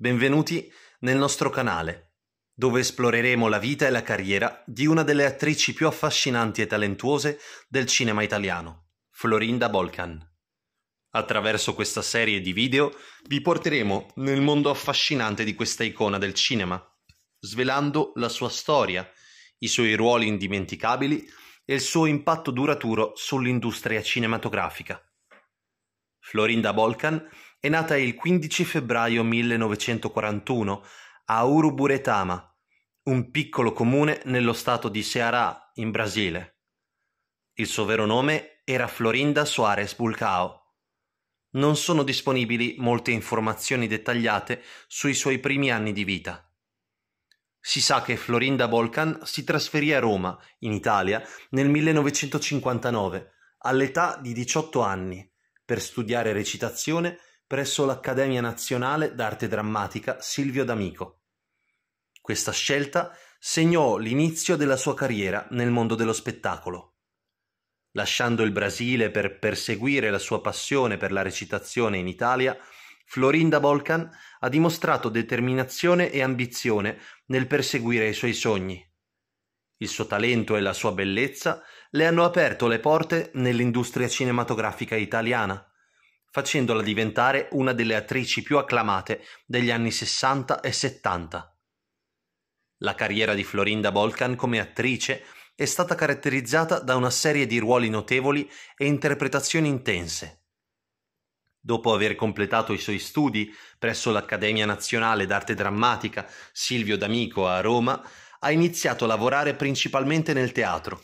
Benvenuti nel nostro canale, dove esploreremo la vita e la carriera di una delle attrici più affascinanti e talentuose del cinema italiano, Florinda Bolcan. Attraverso questa serie di video vi porteremo nel mondo affascinante di questa icona del cinema, svelando la sua storia, i suoi ruoli indimenticabili e il suo impatto duraturo sull'industria cinematografica. Florinda Bolcan è nata il 15 febbraio 1941 a Uruburetama, un piccolo comune nello stato di Ceará, in Brasile. Il suo vero nome era Florinda Soares Bulcao. Non sono disponibili molte informazioni dettagliate sui suoi primi anni di vita. Si sa che Florinda Volcan si trasferì a Roma, in Italia, nel 1959, all'età di 18 anni, per studiare recitazione presso l'Accademia Nazionale d'Arte Drammatica Silvio D'Amico. Questa scelta segnò l'inizio della sua carriera nel mondo dello spettacolo. Lasciando il Brasile per perseguire la sua passione per la recitazione in Italia, Florinda Bolcan ha dimostrato determinazione e ambizione nel perseguire i suoi sogni. Il suo talento e la sua bellezza le hanno aperto le porte nell'industria cinematografica italiana facendola diventare una delle attrici più acclamate degli anni 60 e 70. La carriera di Florinda Bolkan come attrice è stata caratterizzata da una serie di ruoli notevoli e interpretazioni intense. Dopo aver completato i suoi studi presso l'Accademia Nazionale d'Arte Drammatica Silvio D'Amico a Roma, ha iniziato a lavorare principalmente nel teatro,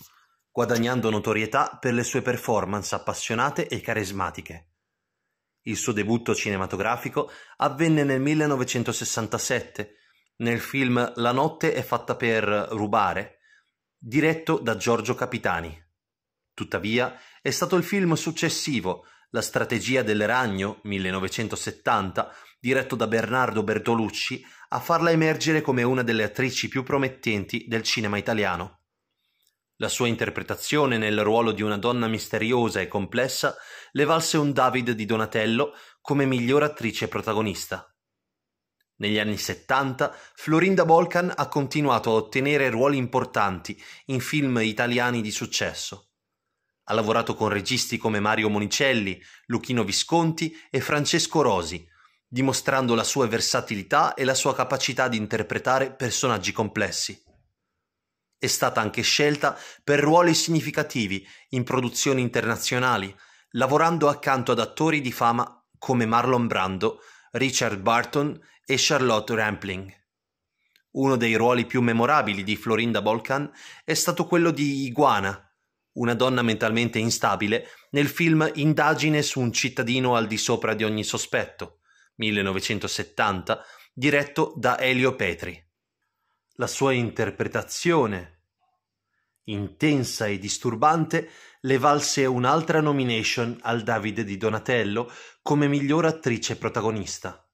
guadagnando notorietà per le sue performance appassionate e carismatiche. Il suo debutto cinematografico avvenne nel 1967 nel film La notte è fatta per rubare, diretto da Giorgio Capitani. Tuttavia, è stato il film successivo, La strategia del ragno, 1970, diretto da Bernardo Bertolucci, a farla emergere come una delle attrici più promettenti del cinema italiano. La sua interpretazione nel ruolo di una donna misteriosa e complessa le valse un David di Donatello come miglior attrice protagonista. Negli anni 70 Florinda Bolcan ha continuato a ottenere ruoli importanti in film italiani di successo. Ha lavorato con registi come Mario Monicelli, Luchino Visconti e Francesco Rosi, dimostrando la sua versatilità e la sua capacità di interpretare personaggi complessi. È stata anche scelta per ruoli significativi in produzioni internazionali, lavorando accanto ad attori di fama come Marlon Brando, Richard Barton e Charlotte Rampling. Uno dei ruoli più memorabili di Florinda Bolkan è stato quello di Iguana, una donna mentalmente instabile, nel film Indagine su un cittadino al di sopra di ogni sospetto, 1970, diretto da Elio Petri. La sua interpretazione Intensa e disturbante, le valse un'altra nomination al Davide di Donatello come miglior attrice protagonista.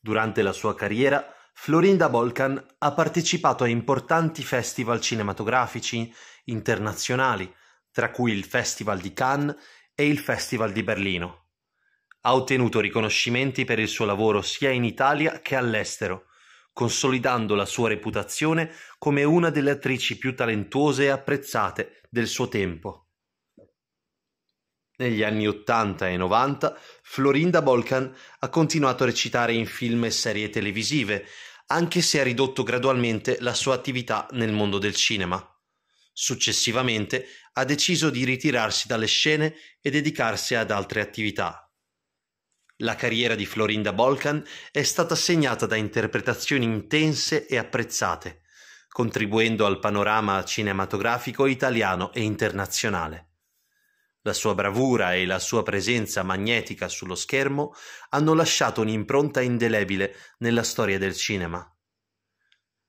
Durante la sua carriera, Florinda Bolcan ha partecipato a importanti festival cinematografici internazionali, tra cui il Festival di Cannes e il Festival di Berlino. Ha ottenuto riconoscimenti per il suo lavoro sia in Italia che all'estero, consolidando la sua reputazione come una delle attrici più talentuose e apprezzate del suo tempo. Negli anni 80 e 90 Florinda Bolkan ha continuato a recitare in film e serie televisive, anche se ha ridotto gradualmente la sua attività nel mondo del cinema. Successivamente ha deciso di ritirarsi dalle scene e dedicarsi ad altre attività, la carriera di Florinda Bolkan è stata segnata da interpretazioni intense e apprezzate, contribuendo al panorama cinematografico italiano e internazionale. La sua bravura e la sua presenza magnetica sullo schermo hanno lasciato un'impronta indelebile nella storia del cinema.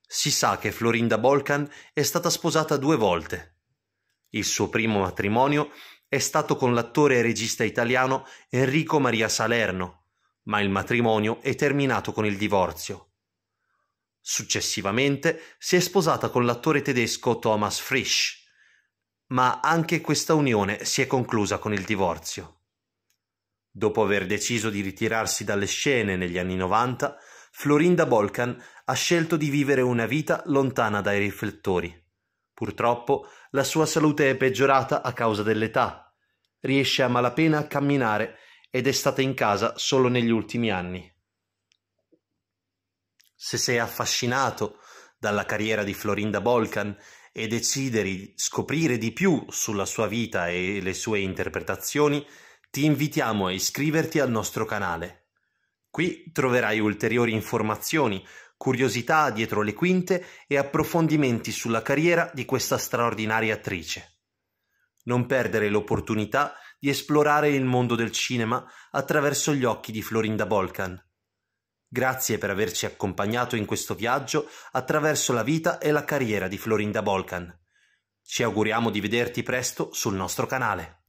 Si sa che Florinda Bolkan è stata sposata due volte. Il suo primo matrimonio è stato con l'attore e regista italiano Enrico Maria Salerno, ma il matrimonio è terminato con il divorzio. Successivamente si è sposata con l'attore tedesco Thomas Frisch, ma anche questa unione si è conclusa con il divorzio. Dopo aver deciso di ritirarsi dalle scene negli anni 90, Florinda Bolkan ha scelto di vivere una vita lontana dai riflettori. Purtroppo la sua salute è peggiorata a causa dell'età. Riesce a malapena a camminare ed è stata in casa solo negli ultimi anni. Se sei affascinato dalla carriera di Florinda Bolkan e desideri scoprire di più sulla sua vita e le sue interpretazioni, ti invitiamo a iscriverti al nostro canale. Qui troverai ulteriori informazioni curiosità dietro le quinte e approfondimenti sulla carriera di questa straordinaria attrice. Non perdere l'opportunità di esplorare il mondo del cinema attraverso gli occhi di Florinda Bolkan. Grazie per averci accompagnato in questo viaggio attraverso la vita e la carriera di Florinda Bolkan. Ci auguriamo di vederti presto sul nostro canale.